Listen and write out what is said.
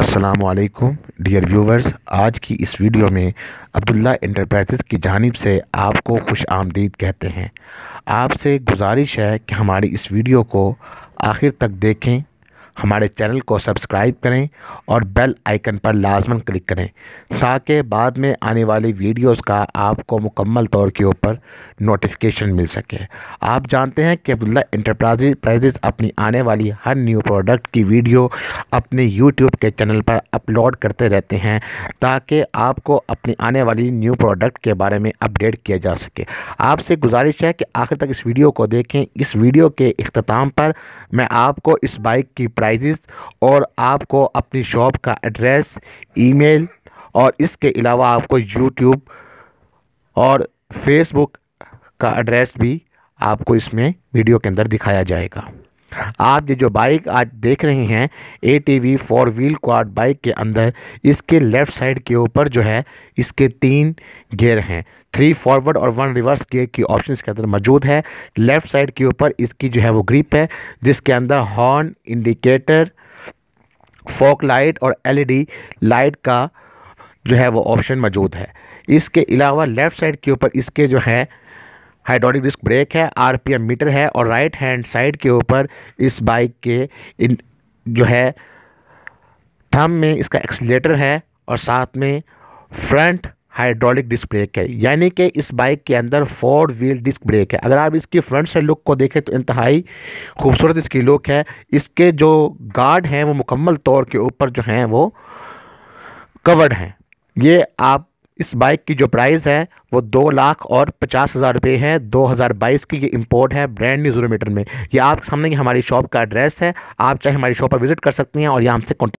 असलकुम dear viewers आज की इस वीडियो में अब्दुल्ला इंटरप्राइजेस की जानब से आपको खुश आमदीद कहते हैं आपसे गुजारिश है कि हमारी इस वीडियो को आखिर तक देखें हमारे चैनल को सब्सक्राइब करें और बेल आइकन पर लाजमन क्लिक करें ताकि बाद में आने वाली वीडियोस का आपको मुकम्मल तौर के ऊपर नोटिफिकेशन मिल सके आप जानते हैं कि अब्दुल्ला इंटरप्राइजेज अपनी आने वाली हर न्यू प्रोडक्ट की वीडियो अपने यूट्यूब के चैनल पर अपलोड करते रहते हैं ताकि आपको अपनी आने वाली न्यू प्रोडक्ट के बारे में अपडेट किया जा सके आपसे गुजारिश है कि आखिर तक इस वीडियो को देखें इस वीडियो के अख्ताम पर मैं आपको इस बाइक की प्राइजेस और आपको अपनी शॉप का एड्रेस ईमेल और इसके अलावा आपको यूट्यूब और फेसबुक का एड्रेस भी आपको इसमें वीडियो के अंदर दिखाया जाएगा आप ये जो बाइक आज देख रहे हैं A T V four wheel quad bike के अंदर इसके लेफ़्ट साइड के ऊपर जो है इसके तीन गेयर हैं थ्री फॉरवर्ड और वन रिवर्स गियर की ऑप्शन इसके अंदर मौजूद है लेफ़्ट साइड के ऊपर इसकी जो है वो ग्रिप है जिसके अंदर हॉर्न इंडिकेटर फोक लाइट और एलईडी लाइट e का जो है वो ऑप्शन मौजूद है इसके अलावा लेफ़्ट साइड के ऊपर इसके जो है हाइड्रोलिक डिस्क ब्रेक है आरपीएम मीटर है और राइट हैंड साइड के ऊपर इस बाइक के इन जो है थम में इसका एक्सलेटर है और साथ में फ्रंट हाइड्रोलिक डिस्क ब्रेक है यानी कि इस बाइक के अंदर फोर व्हील डिस्क ब्रेक है अगर आप इसकी फ्रंट से लुक को देखें तो इंतहाई खूबसूरत इसकी लुक है इसके जो गार्ड हैं वो मुकम्मल तौर के ऊपर जो हैं वो कवर्ड हैं ये आप इस बाइक की जो प्राइस है वो दो लाख और पचास हज़ार रुपये है दो हज़ार बाईस की ये इंपोर्ट है ब्रांड न्यू जीरो मीटर में ये आप सामने हमारी शॉप का एड्रेस है आप चाहे हमारी शॉप पर विजिट कर सकती हैं और यहाँ हमसे कॉन्टैक्ट